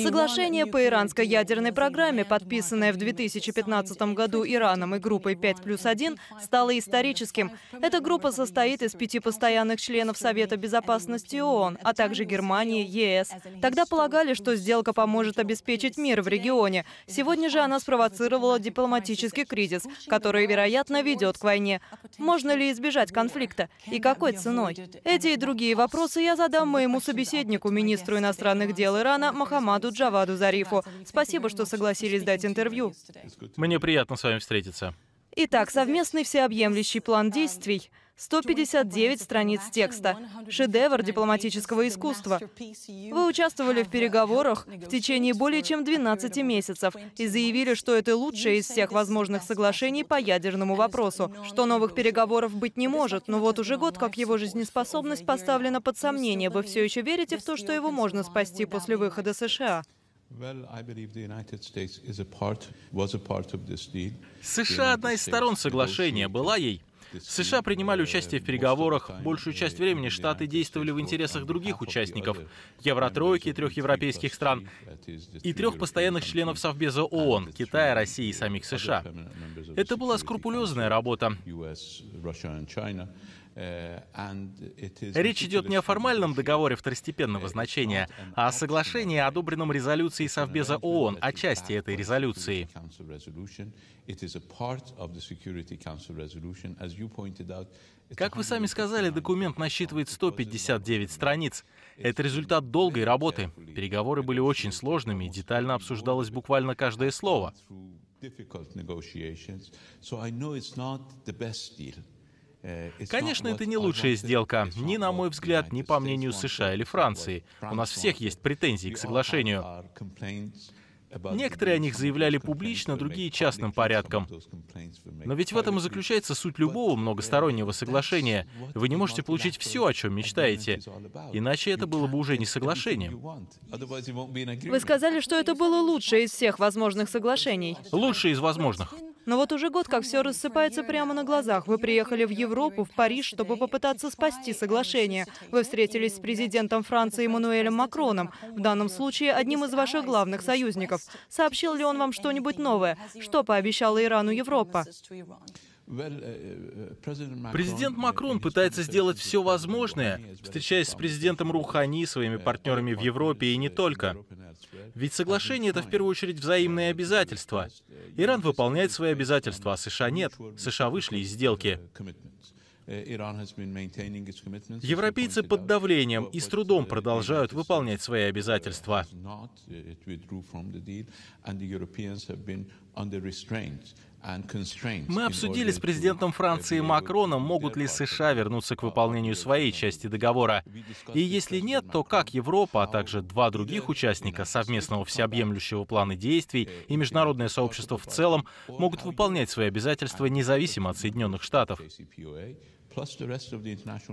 Соглашение по иранской ядерной программе, подписанное в 2015 году Ираном и группой 5 плюс 1, стало историческим. Эта группа состоит из пяти постоянных членов Совета безопасности ООН, а также Германии, ЕС. Тогда полагали, что сделка поможет обеспечить мир в регионе. Сегодня же она спровоцировала дипломатический кризис, который, вероятно, ведет к войне. Можно ли избежать конфликта? И какой ценой? Эти и другие вопросы я задам моему собеседнику, министру иностранных дел Ирана Махаммаду Ахмаду Джаваду Зарифу. Спасибо, что согласились дать интервью. Мне приятно с вами встретиться. Итак, совместный всеобъемлющий план действий – 159 страниц текста. Шедевр дипломатического искусства. Вы участвовали в переговорах в течение более чем 12 месяцев и заявили, что это лучшее из всех возможных соглашений по ядерному вопросу, что новых переговоров быть не может, но вот уже год, как его жизнеспособность поставлена под сомнение. Вы все еще верите в то, что его можно спасти после выхода США? США одна из сторон соглашения, была ей США принимали участие в переговорах. Большую часть времени Штаты действовали в интересах других участников — Евротройки, трех европейских стран и трех постоянных членов Совбеза ООН — Китая, России и самих США. Это была скрупулезная работа. Э, Речь идет не о формальном договоре второстепенного значения, а о соглашении, одобренном резолюцией Совбеза ООН, о части этой резолюции. Как вы сами сказали, документ насчитывает 159 страниц. Это результат долгой работы. Переговоры были очень сложными, детально обсуждалось буквально каждое слово. Э, Конечно, это не лучшая сделка, ни на мой взгляд, ни по мнению США или Франции. У нас всех есть претензии к соглашению. Некоторые о них заявляли публично, другие — частным порядком. Но ведь в этом и заключается суть любого uh, многостороннего соглашения. Вы не можете получить все, о чем мечтаете. Иначе это было бы уже не соглашением. Вы сказали, что это было лучшее из всех возможных соглашений. Лучшее из возможных. Но вот уже год, как все рассыпается прямо на глазах. Вы приехали в Европу, в Париж, чтобы попытаться спасти соглашение. Вы встретились с президентом Франции Эммануэлем Макроном, в данном случае одним из ваших главных союзников. Сообщил ли он вам что-нибудь новое? Что пообещала Ирану Европа? Э, э, Президент Макрон пытается сделать все возможное, встречаясь с президентом Рухани, своими э, партнерами в Европе и не только. Ведь соглашение — это в первую очередь взаимные обязательства. Иран выполняет свои обязательства, а США нет. США вышли из сделки. Европейцы под давлением и с трудом продолжают выполнять свои uh, обязательства. Uh, мы обсудили с президентом Франции Макроном, могут ли США вернуться к выполнению своей части договора. И если нет, то как Европа, а также два других участника совместного всеобъемлющего плана действий и международное сообщество в целом могут выполнять свои обязательства независимо от Соединенных Штатов.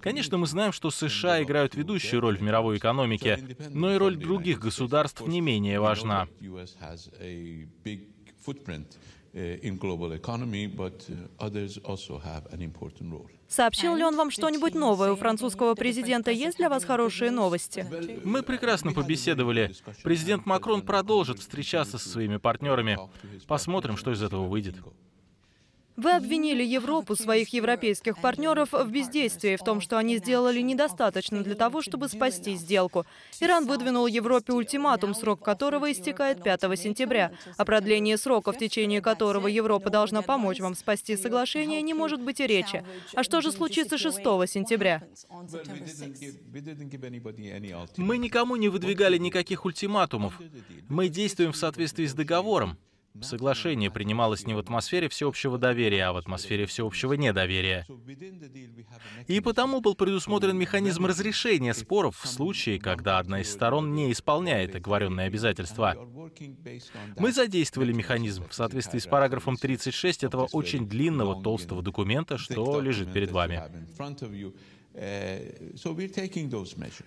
Конечно, мы знаем, что США играют ведущую роль в мировой экономике, но и роль других государств не менее важна footprint eh, in global economy, but eh, others also have an important role. Сообщил ли он вам что-нибудь новое? У французского президента есть для вас хорошие новости? Мы прекрасно побеседовали. Президент Макрон продолжит встречаться со своими партнерами. Посмотрим, что из этого выйдет. Вы обвинили Европу, своих европейских партнеров, в бездействии, в том, что они сделали недостаточно для того, чтобы спасти сделку. Иран выдвинул Европе ультиматум, срок которого истекает 5 сентября. О продлении срока, в течение которого Европа должна помочь вам спасти соглашение, не может быть и речи. А что же случится 6 сентября? Мы никому не выдвигали никаких ультиматумов. Мы действуем в соответствии с договором. Соглашение принималось не в атмосфере всеобщего доверия, а в атмосфере всеобщего недоверия. И потому был предусмотрен механизм разрешения споров в случае, когда одна из сторон не исполняет оговоренные обязательства. Мы задействовали механизм в соответствии с параграфом 36 этого очень длинного толстого документа, что лежит перед вами. Uh,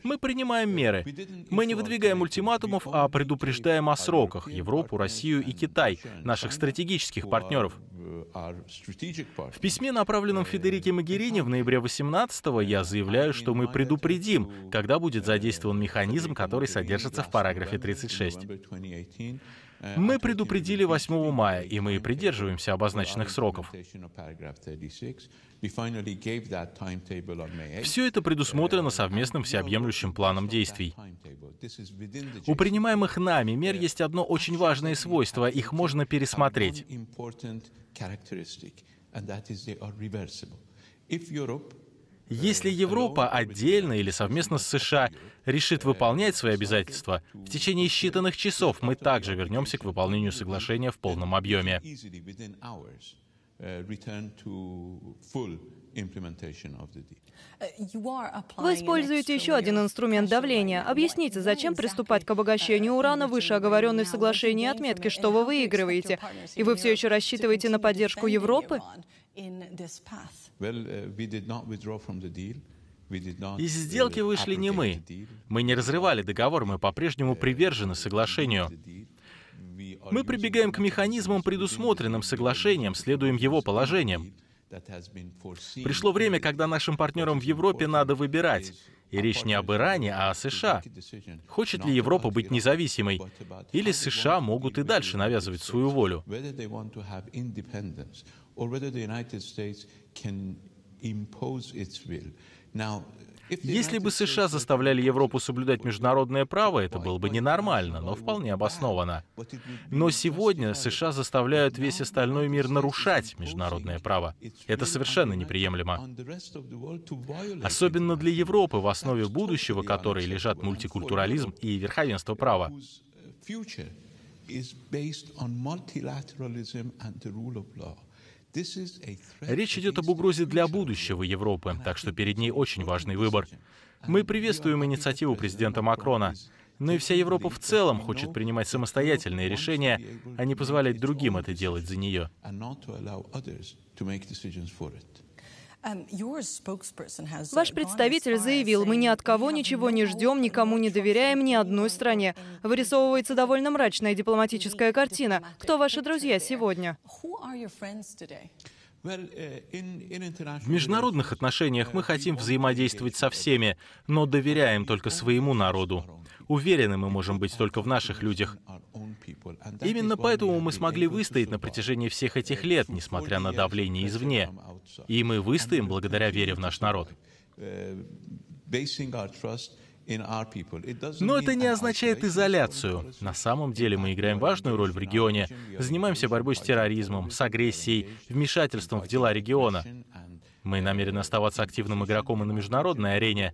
мы принимаем uh, меры. Мы не выдвигаем ультиматумов, а предупреждаем о сроках Европу, Россию и Китай, наших стратегических партнеров. Uh, в письме, направленном Федерике Магерини в ноябре 18-го, я заявляю, что мы предупредим, когда будет задействован механизм, который содержится в параграфе 36. Э, мы предупредили 8 мая, и мы придерживаемся обозначенных сроков. Все это предусмотрено совместным всеобъемлющим планом действий. У принимаемых нами мер есть одно очень важное свойство, их можно пересмотреть. Если э, Европа отдельно или совместно с США решит выполнять свои обязательства, в течение считанных часов мы также вернемся к выполнению соглашения в полном объеме. Uh, э, вы используете еще один инструмент давления. Объясните, зачем приступать к обогащению урана выше оговоренной в соглашении отметки, что вы выигрываете, и вы все еще рассчитываете на поддержку Европы? Uh, Из uh, сделки вышли не мы. Мы не разрывали договор, мы по-прежнему uh, привержены соглашению. Мы прибегаем к механизмам, предусмотренным соглашением, следуем его положениям. Пришло время, когда нашим партнерам в Европе надо выбирать. И речь не об Иране, а о США. Хочет ли Европа быть независимой? Или США могут и дальше навязывать свою волю? or whether the United States can impose its will. Now, если бы США заставляли Европу соблюдать международное право, это было бы ненормально, но вполне обоснованно. Но сегодня США заставляют весь остальной мир нарушать международное право. Это совершенно неприемлемо. Особенно для Европы, в основе будущего которой лежат мультикультурализм и верховенство права. Uh, is based on multilateralism and the rule of law. Речь идет об угрозе для будущего Европы, так что перед ней очень важный выбор. Мы приветствуем инициативу президента Макрона, но и вся Европа в целом хочет принимать самостоятельные решения, а не позволять другим это делать за нее. Ваш представитель заявил, мы ни от кого ничего не ждем, никому не доверяем, ни одной стране. Вырисовывается довольно мрачная дипломатическая картина. Кто ваши друзья сегодня? Uh, в международных отношениях мы хотим uh, взаимодействовать со всеми, но доверяем только своему народу. Уверены мы можем быть только в наших людях. Именно поэтому мы смогли выстоять на протяжении всех этих лет, несмотря на давление извне. И мы выстоим благодаря вере в наш народ. Uh, но это не означает изоляцию. На самом деле мы играем важную роль в регионе, занимаемся борьбой с терроризмом, с агрессией, вмешательством в дела региона. Мы намерены оставаться активным игроком и на международной арене.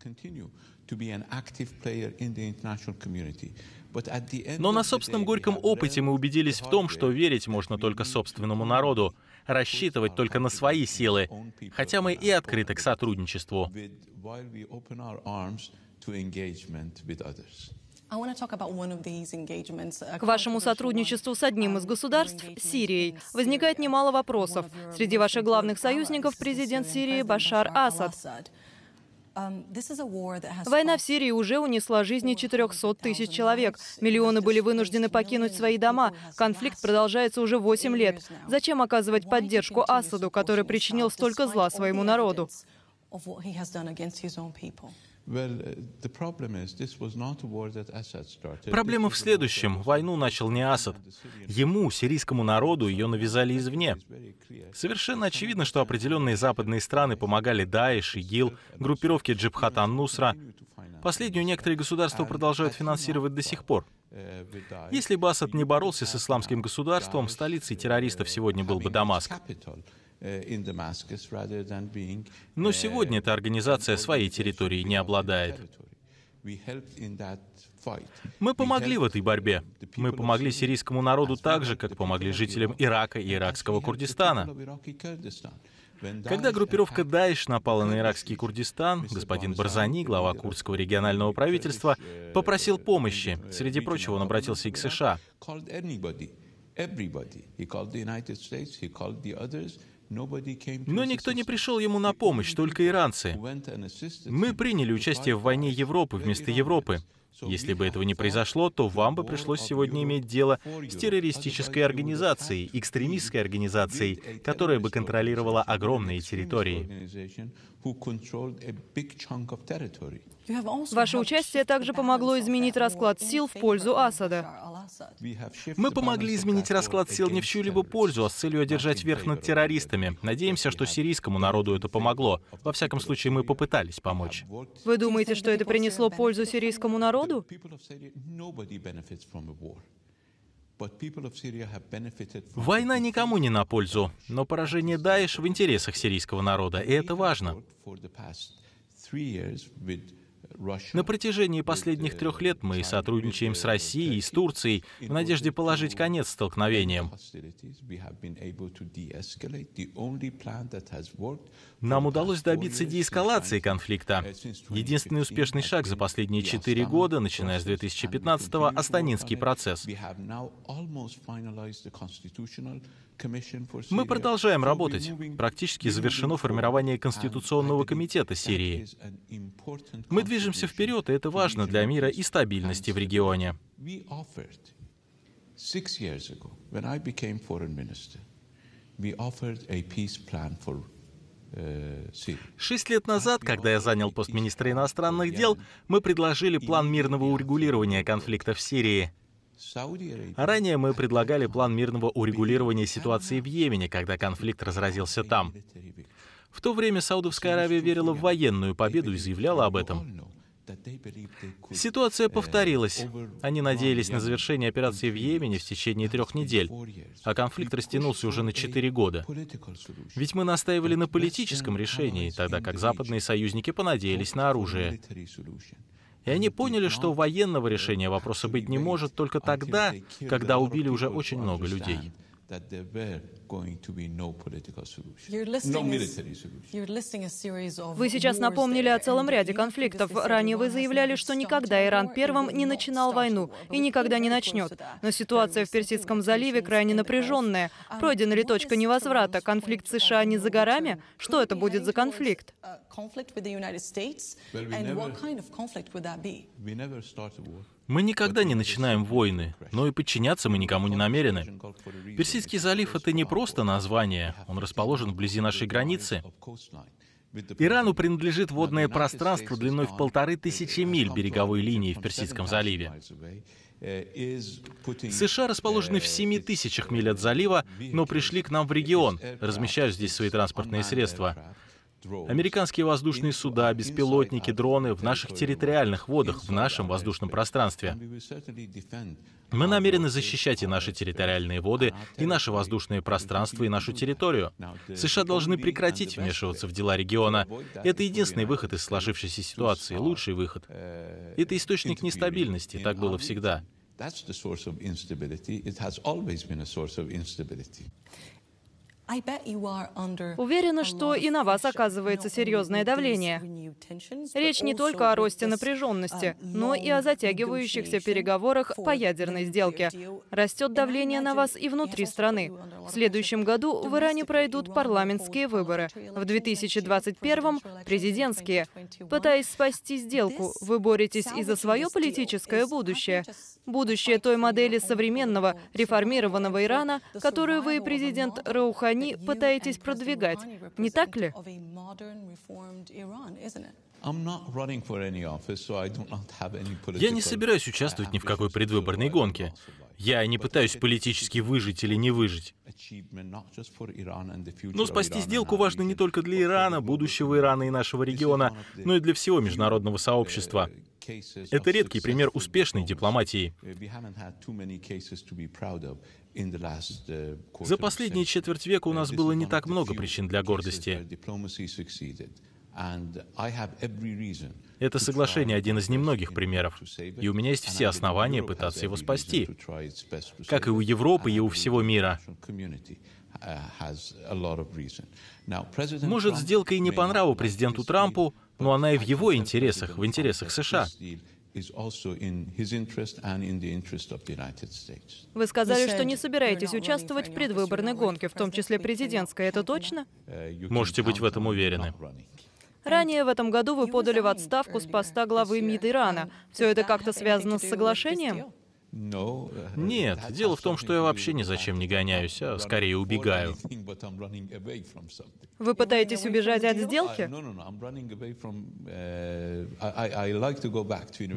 Но на собственном горьком опыте мы убедились в том, что верить можно только собственному народу, рассчитывать только на свои силы, хотя мы и открыты к сотрудничеству to engagement with others. Uh, К вашему сотрудничеству с одним из государств, Сирией, возникает немало вопросов. Среди ваших главных союзников президент Сирии Башар Асад. Um, Война в Сирии уже унесла жизни 400 тысяч человек. Миллионы были вынуждены покинуть свои дома. Конфликт продолжается уже 8 лет. Зачем оказывать поддержку Асаду, который причинил столько зла своему народу? Проблема в следующем. Войну начал не Асад. Ему, сирийскому народу, ее навязали извне. Совершенно очевидно, что определенные западные страны помогали Даиш, ИГИЛ, группировке Джибхат Ан-Нусра. Последнюю некоторые государства продолжают финансировать до сих пор. Uh, Если бы Асад не боролся с исламским государством, столицей uh, террористов uh, сегодня был бы Дамаск. Э, Но э, сегодня эта организация своей территорией не обладает. Мы помогли в этой борьбе. Мы помогли сирийскому народу так же, как помогли жителям Ирака и иракского Курдистана. Когда группировка Даиш напала на иракский Курдистан, господин Барзани, глава курдского регионального э, правительства, попросил помощи. Среди прочего, он обратился и к США. Но никто не пришел ему на помощь, только иранцы. Мы приняли участие в войне Европы вместо Европы. Если бы этого не произошло, то вам бы пришлось сегодня иметь дело с террористической организацией, экстремистской организацией, которая бы контролировала огромные территории. Ваше участие также помогло изменить расклад сил в пользу Асада. Мы помогли изменить расклад сил не в чью-либо пользу, а с целью одержать верх над террористами. Надеемся, что сирийскому народу это помогло. Во всяком случае, мы попытались помочь. Вы думаете, что это принесло пользу сирийскому народу? Война никому не на пользу, но поражение Даиш в интересах сирийского народа, и это важно. На протяжении последних трех лет мы сотрудничаем с Россией и с Турцией в надежде положить конец столкновениям. Нам удалось добиться деэскалации конфликта. Единственный успешный шаг за последние четыре года, начиная с 2015-го, Астанинский процесс. Мы продолжаем работать. Практически завершено формирование Конституционного комитета Сирии. Мы движемся вперед, и это важно для мира и стабильности в регионе. Uh, Шесть лет назад, когда я занял пост министра иностранных дел, мы предложили план мирного урегулирования конфликта в Сирии. А ранее мы предлагали план мирного урегулирования ситуации в Йемене, когда конфликт разразился там. В то время Саудовская Аравия верила в военную победу и заявляла об этом. Ситуация э, повторилась. Они надеялись на завершение операции в Йемене в течение трех недель, а конфликт растянулся уже на четыре года. Ведь мы настаивали на политическом решении, тогда как западные союзники понадеялись на оружие. И они поняли, что военного решения вопроса быть не может только тогда, когда убили уже очень много людей that there were going to be no political solution, no military solution. Вы сейчас напомнили о целом ряде конфликтов. Ранее вы заявляли, что никогда Иран первым не начинал войну и никогда не начнет. Но ситуация в Персидском заливе крайне напряженная. А Пройдена ли точка невозврата? Конфликт США не за горами? Что это будет за конфликт? Э, well, we never, we never start a war. Мы никогда не начинаем войны, но и подчиняться мы никому не намерены. Персидский залив — это не просто название, он расположен вблизи нашей границы. Ирану принадлежит водное пространство длиной в полторы тысячи миль береговой линии в Персидском заливе. США расположены в 7 тысячах миль от залива, но пришли к нам в регион, размещают здесь свои транспортные средства. Американские воздушные суда, беспилотники, дроны в наших территориальных водах, в нашем воздушном пространстве. Мы намерены защищать и наши территориальные воды, и наше воздушное пространство, и нашу территорию. США должны прекратить вмешиваться в дела региона. Это единственный выход из сложившейся ситуации, лучший выход. Это источник нестабильности, так было всегда. Уверена, что и на вас оказывается серьезное давление. Речь не только о росте напряженности, uh, но и о затягивающихся переговорах по ядерной сделке. Растет давление на вас и внутри страны. В следующем году в Иране пройдут парламентские выборы, в 2021 – м президентские. Пытаясь спасти сделку, вы боретесь и за свое политическое будущее, будущее той модели современного реформированного Ирана, которую вы и президент Раухани они пытаетесь продвигать, не так ли? Я не собираюсь участвовать ни в какой предвыборной гонке. Я не пытаюсь политически выжить или не выжить. Но спасти сделку важно не только для Ирана, будущего Ирана и нашего региона, но и для всего международного uh, сообщества. Это редкий пример успешной дипломатии. За последние четверть века у нас было не так много причин для гордости. Это соглашение один из немногих примеров, и у меня есть все основания пытаться его спасти, как и у Европы и у всего мира. Uh, Может, сделка и не по нраву президенту Трампу, но она и в его интересах, в интересах США. Вы сказали, что не собираетесь участвовать в предвыборной гонке, в том числе президентской. Это точно? Uh, Можете быть в этом уверены. Ранее в этом году вы подали в отставку с поста главы МИД Ирана. Um, Все это как-то связано с соглашением? Нет, дело в том, что я вообще ни зачем не гоняюсь, а скорее убегаю. Вы пытаетесь убежать от сделки?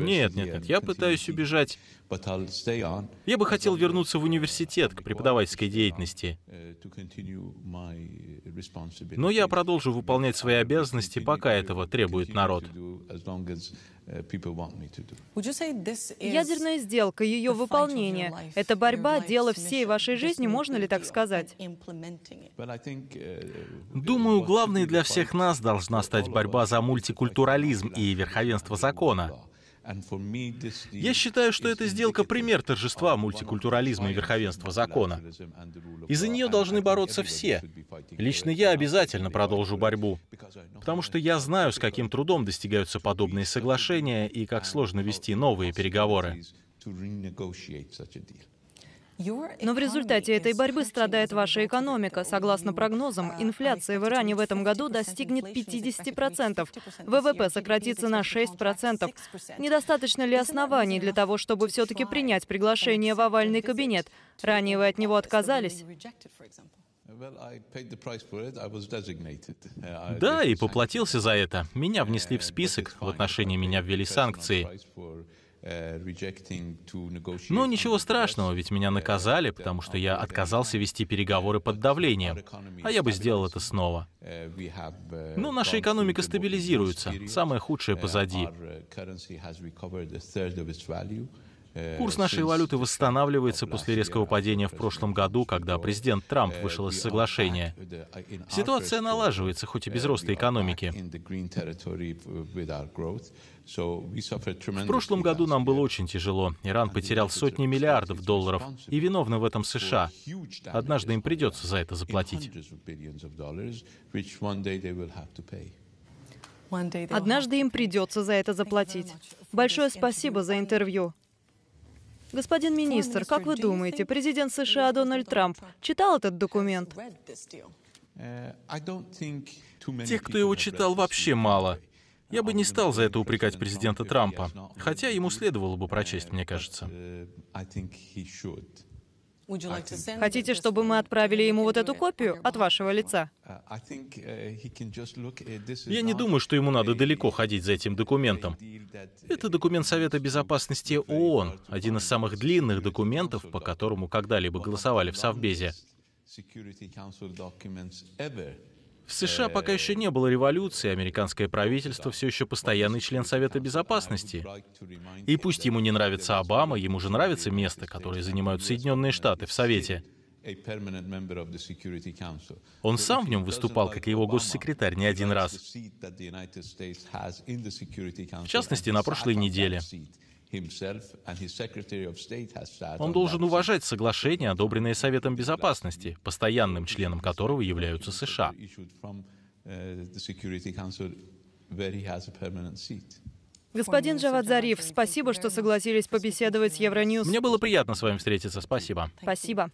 Нет, нет, нет, я пытаюсь убежать. Я бы хотел вернуться в университет к преподавательской деятельности. Uh, Но я продолжу выполнять свои обязанности, пока этого требует народ. Uh, Ядерная сделка, ее выполнение — это борьба, дело всей вашей жизни, можно ли так сказать? Uh, uh, Думаю, главной для всех нас должна стать борьба за мультикультурализм и верховенство закона. Я считаю, что эта сделка — пример торжества мультикультурализма и верховенства закона. И за нее должны бороться все. Лично я обязательно продолжу борьбу, потому что я знаю, с каким трудом достигаются подобные соглашения и как сложно вести новые переговоры. Но в результате этой борьбы страдает ваша экономика. Согласно прогнозам, инфляция в Иране в этом году достигнет 50%. ВВП сократится на 6%. Недостаточно ли оснований для того, чтобы все-таки принять приглашение в овальный кабинет? Ранее вы от него отказались? Да, и поплатился за это. Меня внесли в список, в отношении меня ввели санкции. Э, Но ну, ничего страшного, ведь меня наказали, потому что я отказался вести переговоры под давлением, а я бы сделал это снова. Э, э, Но ну, наша экономика стабилизируется, самое худшее позади. Э, Курс нашей валюты восстанавливается после резкого падения в прошлом году, когда президент Трамп э, вышел из соглашения. Uh, Ситуация налаживается, хоть и без э, роста экономики. В прошлом году нам было очень тяжело. Иран потерял сотни миллиардов долларов, и виновны в этом США. Однажды им придется за это заплатить. Однажды им придется за это заплатить. Большое спасибо за интервью. Господин министр, как вы думаете, президент США Дональд Трамп читал этот документ? Э, Тех, кто его читал, вообще мало. Я бы не стал за это упрекать президента Трампа, хотя ему следовало бы прочесть, мне кажется. Э, Хотите, чтобы мы отправили ему вот эту копию от вашего лица? Uh, uh, Я не думаю, что ему надо далеко ходить за этим документом. Это документ Совета Безопасности ООН, один из самых длинных документов, по которому когда-либо голосовали в Совбезе. В США пока еще не было революции, американское правительство все еще постоянный член Совета Безопасности. И пусть ему не нравится Обама, ему же нравится место, которое занимают Соединенные Штаты в Совете. Он сам в нем выступал, как и его госсекретарь, не один раз. В частности, на прошлой неделе. Он должен уважать соглашения, одобренные Советом Безопасности, постоянным членом которого являются США. Uh, Господин Джавад Зариф, спасибо, что согласились побеседовать с Евроньюз. Мне было приятно с вами встретиться. Спасибо. Спасибо.